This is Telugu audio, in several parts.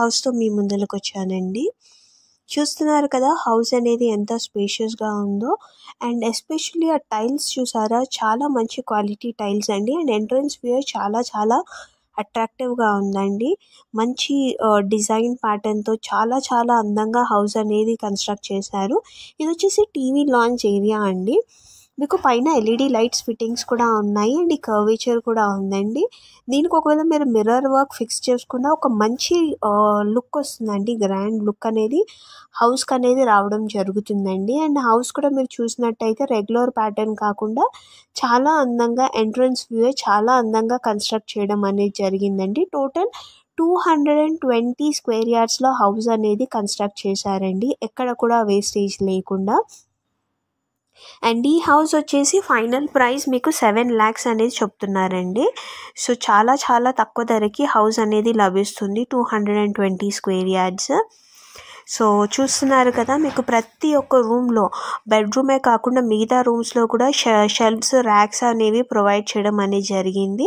హౌస్తో మీ ముందులకు వచ్చానండి చూస్తున్నారు కదా హౌస్ అనేది ఎంత స్పేషియస్గా ఉందో అండ్ ఎస్పెషల్లీ ఆ టైల్స్ చూసారా చాలా మంచి క్వాలిటీ టైల్స్ అండి అండ్ ఎంట్రన్స్ వ్యూ చాలా చాలా అట్రాక్టివ్గా ఉందండి మంచి డిజైన్ ప్యాటర్న్తో చాలా చాలా అందంగా హౌస్ అనేది కన్స్ట్రక్ట్ చేశారు ఇది వచ్చేసి టీవీ లాంచ్ ఏరియా అండి మీకు పైన ఎల్ఈడి లైట్స్ ఫిట్టింగ్స్ కూడా ఉన్నాయి అండ్ ఈ కర్వేచర్ కూడా ఉందండి దీనికి ఒకవేళ మీరు మిర్రర్ వర్క్ ఫిక్స్ చేసుకున్న ఒక మంచి లుక్ వస్తుందండి గ్రాండ్ లుక్ అనేది హౌస్కి అనేది రావడం జరుగుతుందండి అండ్ హౌస్ కూడా మీరు చూసినట్టయితే రెగ్యులర్ ప్యాటర్న్ కాకుండా చాలా అందంగా ఎంట్రన్స్ వ్యూ చాలా అందంగా కన్స్ట్రక్ట్ చేయడం అనేది జరిగిందండి total two hundred and twenty square యార్డ్స్లో హౌస్ అనేది కన్స్ట్రక్ట్ చేశారండి ఎక్కడ కూడా వేస్టేజ్ లేకుండా అండ్ ఈ హౌస్ వచ్చేసి ఫైనల్ ప్రైస్ మీకు సెవెన్ ల్యాక్స్ అనేది చెప్తున్నారండి సో చాలా చాలా తక్కువ ధరకి హౌస్ అనేది లభిస్తుంది two hundred and twenty square yards so చూస్తున్నారు కదా మీకు ప్రతి ఒక్క రూమ్లో బెడ్రూమే కాకుండా మిగతా రూమ్స్లో కూడా షెల్ఫ్స్ ర్యాక్స్ అనేవి ప్రొవైడ్ చేయడం అనేది జరిగింది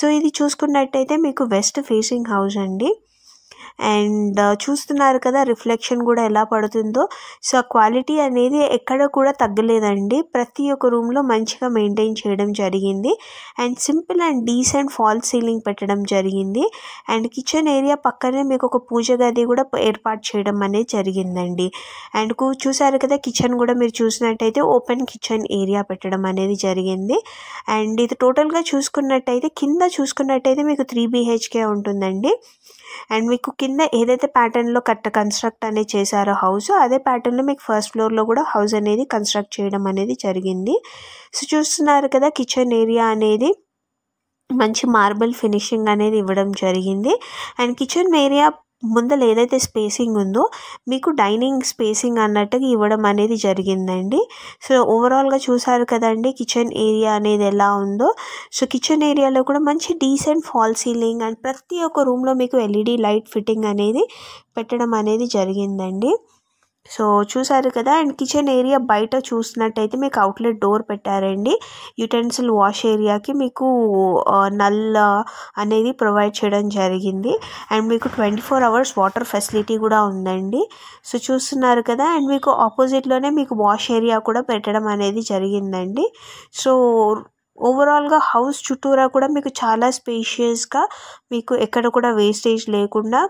సో ఇది చూసుకున్నట్టయితే మీకు వెస్ట్ ఫేసింగ్ హౌస్ అండి అండ్ చూస్తున్నారు కదా రిఫ్లెక్షన్ కూడా ఎలా పడుతుందో సో ఆ క్వాలిటీ అనేది ఎక్కడ కూడా తగ్గలేదండి ప్రతి ఒక్క రూమ్లో మంచిగా మెయింటైన్ చేయడం జరిగింది and simple and decent fall ceiling పెట్టడం జరిగింది అండ్ కిచెన్ ఏరియా పక్కనే మీకు ఒక పూజ గది కూడా ఏర్పాటు చేయడం అనేది జరిగిందండి అండ్ చూసారు కదా కిచెన్ కూడా మీరు చూసినట్టయితే ఓపెన్ కిచెన్ ఏరియా పెట్టడం అనేది జరిగింది అండ్ ఇది టోటల్గా చూసుకున్నట్టయితే కింద చూసుకున్నట్టయితే మీకు త్రీ బీహెచ్కే ఉంటుందండి అండ్ మీకు కింద ఏదైతే ప్యాటర్న్లో కట్ట కన్స్ట్రక్ట్ అనేది చేశారో హౌస్ అదే ప్యాటర్న్లో మీకు ఫస్ట్ ఫ్లోర్లో కూడా హౌస్ అనేది కన్స్ట్రక్ట్ చేయడం అనేది జరిగింది సో చూస్తున్నారు కదా కిచెన్ ఏరియా అనేది మంచి మార్బల్ ఫినిషింగ్ అనేది ఇవ్వడం జరిగింది అండ్ కిచెన్ ఏరియా ముందర ఏదైతే స్పేసింగ్ ఉందో మీకు డైనింగ్ స్పేసింగ్ అన్నట్టుగా ఇవ్వడం అనేది జరిగిందండి సో ఓవరాల్గా చూసారు కదండి కిచెన్ ఏరియా అనేది ఎలా ఉందో సో కిచెన్ ఏరియాలో కూడా మంచి డీసెంట్ ఫాల్ సీలింగ్ అండ్ ప్రతి ఒక్క రూమ్లో మీకు ఎల్ఈడి లైట్ ఫిట్టింగ్ అనేది పెట్టడం అనేది జరిగిందండి సో చూసారు కదా అండ్ కిచెన్ ఏరియా బయట చూసినట్టయితే మీకు అవుట్లెట్ డోర్ పెట్టారండి యుటెన్సిల్ వాష్ ఏరియాకి మీకు నల్ అనేది ప్రొవైడ్ చేయడం జరిగింది అండ్ మీకు twenty four hours water facility కూడా ఉందండి సో చూస్తున్నారు కదా అండ్ మీకు ఆపోజిట్లోనే మీకు వాష్ ఏరియా కూడా పెట్టడం అనేది జరిగిందండి సో ఓవరాల్గా హౌస్ చుట్టూరా కూడా మీకు చాలా స్పేషియస్గా మీకు ఎక్కడ కూడా వేస్టేజ్ లేకుండా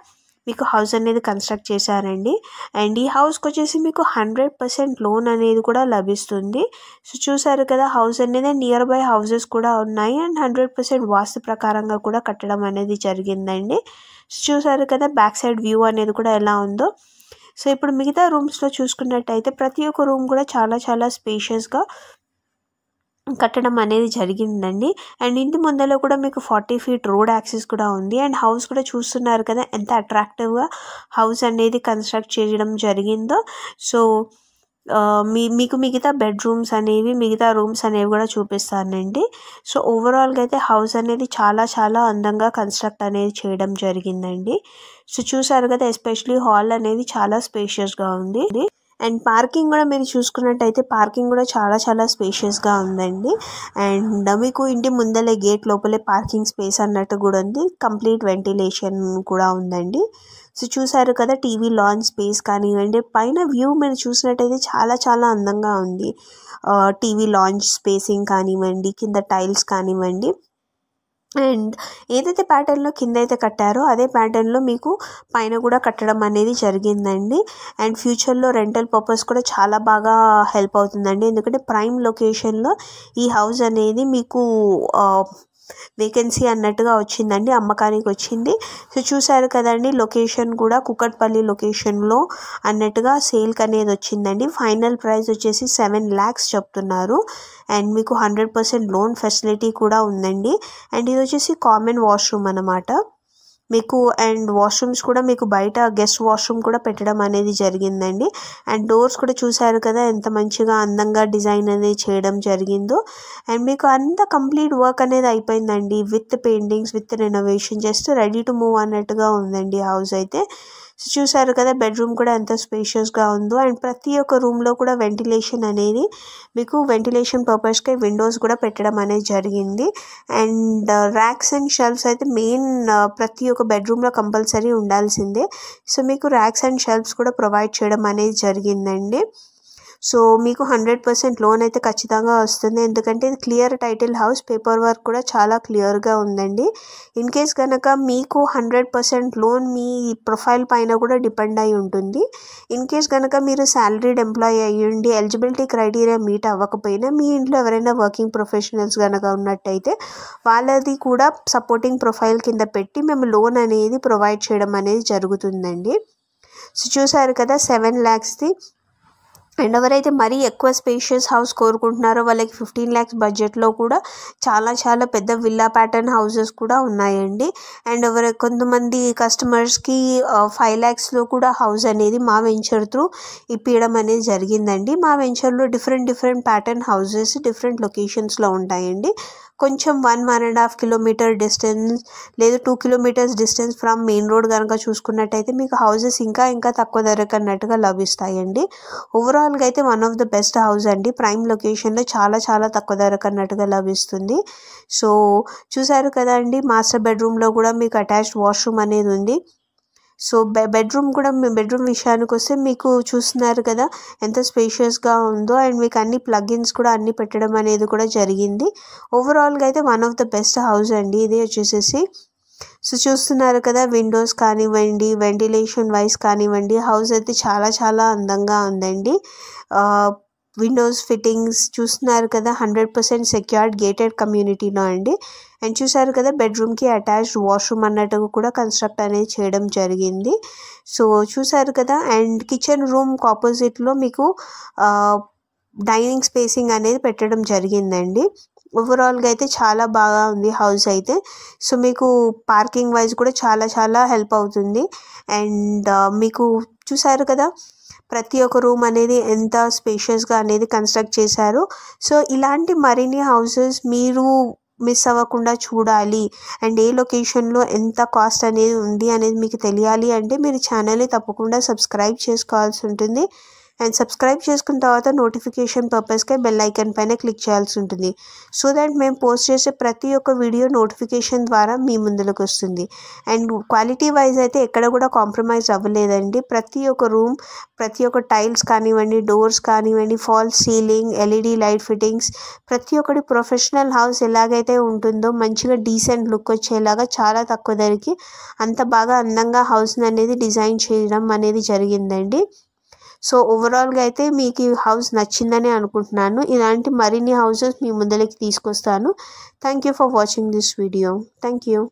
మీకు హౌస్ అనేది కన్స్ట్రక్ట్ చేశారండి అండ్ ఈ హౌస్కి వచ్చేసి మీకు హండ్రెడ్ పర్సెంట్ లోన్ అనేది కూడా లభిస్తుంది సో చూసారు కదా హౌస్ అనేది నియర్ బై హౌసెస్ కూడా ఉన్నాయి అండ్ హండ్రెడ్ పర్సెంట్ వాస్తు ప్రకారంగా కూడా కట్టడం అనేది జరిగిందండి సో చూసారు కదా బ్యాక్ సైడ్ వ్యూ అనేది కూడా ఎలా ఉందో సో ఇప్పుడు మిగతా రూమ్స్లో చూసుకున్నట్టయితే ప్రతి ఒక్క రూమ్ కూడా చాలా చాలా స్పేషియస్గా కట్టడం అనేది జరిగిందండి అండ్ ఇంటి ముందలో కూడా మీకు ఫార్టీ ఫీట్ రోడ్ యాక్సెస్ కూడా ఉంది అండ్ హౌస్ కూడా చూస్తున్నారు కదా ఎంత అట్రాక్టివ్గా హౌస్ అనేది కన్స్ట్రక్ట్ చేయడం జరిగిందో సో మీ మీకు మిగతా బెడ్రూమ్స్ అనేవి మిగతా రూమ్స్ అనేవి కూడా చూపిస్తానండి సో ఓవరాల్గా అయితే హౌస్ అనేది చాలా చాలా అందంగా కన్స్ట్రక్ట్ అనేది చేయడం జరిగిందండి సో చూసారు కదా ఎస్పెషలీ హాల్ అనేది చాలా స్పేషియస్గా ఉంది అండ్ పార్కింగ్ కూడా మీరు చూసుకున్నట్టయితే పార్కింగ్ కూడా చాలా చాలా స్పేషియస్గా ఉందండి అండ్ మీకు ఇంటి ముందలే గేట్ లోపలే పార్కింగ్ స్పేస్ అన్నట్టు కూడా ఉంది కంప్లీట్ వెంటిలేషన్ కూడా ఉందండి సో చూసారు కదా టీవీ లాంచ్ స్పేస్ కానివ్వండి పైన వ్యూ మీరు చూసినట్టయితే చాలా చాలా అందంగా ఉంది టీవీ లాంచ్ స్పేసింగ్ కానివ్వండి కింద టైల్స్ కానివ్వండి అండ్ ఏదైతే ప్యాటర్న్లో కింద అయితే కట్టారో అదే ప్యాటర్న్లో మీకు పైన కూడా కట్టడం అనేది జరిగిందండి అండ్ ఫ్యూచర్లో రెంటల్ పర్పస్ కూడా చాలా బాగా హెల్ప్ అవుతుందండి ఎందుకంటే ప్రైమ్ లొకేషన్లో ఈ హౌస్ అనేది మీకు వేకెన్సీ అన్నట్టుగా వచ్చిందండి అమ్మకానికి వచ్చింది సో చూసారు కదండి లొకేషన్ కూడా కుకట్పల్లి లొకేషన్లో అన్నట్టుగా సేల్కి అనేది వచ్చిందండి ఫైనల్ ప్రైస్ వచ్చేసి సెవెన్ ల్యాక్స్ చెప్తున్నారు అండ్ మీకు హండ్రెడ్ పర్సెంట్ లోన్ ఫెసిలిటీ కూడా ఉందండి అండ్ ఇది వచ్చేసి కామన్ వాష్రూమ్ అనమాట మీకు అండ్ వాష్రూమ్స్ కూడా మీకు బయట గెస్ట్ వాష్రూమ్ కూడా పెట్టడం అనేది జరిగిందండి అండ్ డోర్స్ కూడా చూశారు కదా ఎంత మంచిగా అందంగా డిజైన్ అనేది చేయడం జరిగిందో అండ్ మీకు అంత కంప్లీట్ వర్క్ అనేది అయిపోయిందండి with paintings with renovation just ready to move అన్నట్టుగా ఉందండి హౌస్ అయితే చూసారు కదా బెడ్రూమ్ కూడా ఎంత స్పేషియస్గా ఉందో అండ్ ప్రతి ఒక్క రూమ్లో కూడా వెంటిలేషన్ అనేది మీకు వెంటిలేషన్ పర్పస్కి విండోస్ కూడా పెట్టడం అనేది జరిగింది అండ్ ర్యాక్స్ అండ్ షెల్ఫ్స్ అయితే మెయిన్ uh, ప్రతి ఒక్క బెడ్రూమ్లో కంపల్సరీ ఉండాల్సిందే సో మీకు ర్యాక్స్ అండ్ షెల్ఫ్స్ కూడా ప్రొవైడ్ చేయడం అనేది జరిగిందండి సో మీకు హండ్రెడ్ పర్సెంట్ లోన్ అయితే ఖచ్చితంగా వస్తుంది ఎందుకంటే ఇది clear title house paper work కూడా చాలా క్లియర్గా ఉందండి ఇన్ కేస్ కనుక మీకు హండ్రెడ్ పర్సెంట్ లోన్ మీ ప్రొఫైల్ పైన కూడా డిపెండ్ అయి ఉంటుంది ఇన్ కేస్ కనుక మీరు శాలరీడ్ ఎంప్లాయీ అయ్యండి ఎలిజిబిలిటీ క్రైటీరియా మీట్ అవ్వకపోయినా మీ ఇంట్లో ఎవరైనా వర్కింగ్ ప్రొఫెషనల్స్ కనుక ఉన్నట్టయితే వాళ్ళది కూడా సపోర్టింగ్ ప్రొఫైల్ కింద పెట్టి మేము లోన్ అనేది ప్రొవైడ్ చేయడం అనేది జరుగుతుందండి సో చూసారు కదా సెవెన్ ల్యాక్స్ది అండ్ ఎవరైతే మరీ ఎక్కువ స్పేషియస్ హౌస్ కోరుకుంటున్నారో వాళ్ళకి ఫిఫ్టీన్ ల్యాక్స్ బడ్జెట్లో కూడా చాలా చాలా పెద్ద విల్లా ప్యాటర్న్ హౌసెస్ కూడా ఉన్నాయండి అండ్ ఎవరు కొంతమంది కస్టమర్స్కి ఫైవ్ ల్యాక్స్లో కూడా హౌస్ అనేది మా వెంచర్ త్రూ ఇప్పించడం అనేది జరిగిందండి మా వెంచర్లో different different pattern houses different లొకేషన్స్లో ఉంటాయండి కొంచెం one one and half kilometer distance లేదు two kilometers distance from main road కనుక చూసుకున్నట్టయితే మీకు హౌసెస్ ఇంకా ఇంకా తక్కువ ధరకు అన్నట్టుగా లభిస్తాయండి ఓవరాల్గా అయితే one of the best house అండి ప్రైమ్ లొకేషన్లో చాలా చాలా తక్కువ ధరకు అన్నట్టుగా లభిస్తుంది సో చూసారు కదా అండి మాస్టర్ బెడ్రూమ్లో కూడా మీకు అటాచ్డ్ వాష్రూమ్ అనేది ఉంది సో బె బెడ్రూమ్ కూడా మీ బెడ్రూమ్ విషయానికి వస్తే మీకు చూస్తున్నారు కదా ఎంత స్పేషియస్గా ఉందో అండ్ మీకు అన్ని ప్లగిన్స్ కూడా అన్ని పెట్టడం అనేది కూడా జరిగింది ఓవరాల్గా అయితే one of the best house అండి ఇది వచ్చేసేసి సో చూస్తున్నారు కదా విండోస్ కానివ్వండి వెంటిలేషన్ వైస్ కానివ్వండి హౌస్ అయితే చాలా చాలా అందంగా ఉందండి విండోస్ ఫిట్టింగ్స్ చూస్తున్నారు కదా హండ్రెడ్ పర్సెంట్ సెక్యూర్డ్ గేటెడ్ కమ్యూనిటీలో అండి అండ్ చూసారు కదా బెడ్రూమ్కి అటాచ్డ్ వాష్రూమ్ అన్నట్టు కూడా కన్స్ట్రక్ట్ అనేది చేయడం జరిగింది సో చూసారు కదా అండ్ కిచెన్ రూమ్కి ఆపోజిట్లో మీకు డైనింగ్ స్పేసింగ్ అనేది పెట్టడం జరిగిందండి ఓవరాల్గా అయితే చాలా బాగా ఉంది హౌస్ అయితే సో మీకు పార్కింగ్ వైజ్ కూడా చాలా చాలా హెల్ప్ అవుతుంది అండ్ మీకు చూసారు కదా ప్రతి ఒక్క రూమ్ అనేది ఎంత స్పేషియస్గా అనేది కన్స్ట్రక్ట్ చేశారు సో ఇలాంటి మరిన్ని హౌసెస్ మీరు మిస్ అవ్వకుండా చూడాలి అండ్ ఏ లొకేషన్లో ఎంత కాస్ట్ అనేది ఉంది అనేది మీకు తెలియాలి అంటే మీరు ఛానల్ని తప్పకుండా సబ్స్క్రైబ్ చేసుకోవాల్సి ఉంటుంది అండ్ సబ్స్క్రైబ్ చేసుకున్న తర్వాత నోటిఫికేషన్ పర్పస్కే బెల్ ఐకన్ పైన క్లిక్ చేయాల్సి ఉంటుంది సో దట్ మేము పోస్ట్ చేసే ప్రతి ఒక్క వీడియో నోటిఫికేషన్ ద్వారా మీ ముందులకు వస్తుంది అండ్ క్వాలిటీ వైజ్ అయితే ఎక్కడ కూడా కాంప్రమైజ్ అవ్వలేదండి ప్రతి ఒక్క రూమ్ ప్రతి ఒక్క టైల్స్ కానివ్వండి డోర్స్ కానివ్వండి fall ceiling LED light fittings ప్రతి ఒక్కటి ప్రొఫెషనల్ హౌస్ ఎలాగైతే ఉంటుందో మంచిగా డీసెంట్ లుక్ వచ్చేలాగా చాలా తక్కువ ధరకి అంత బాగా అందంగా హౌస్ని అనేది డిజైన్ చేయడం అనేది జరిగిందండి సో ఓవరాల్గా అయితే మీకు ఈ హౌస్ నచ్చిందని అనుకుంటున్నాను ఇలాంటి మరిన్ని హౌసెస్ మీ ముందరికి తీసుకొస్తాను thank you for watching this video thank you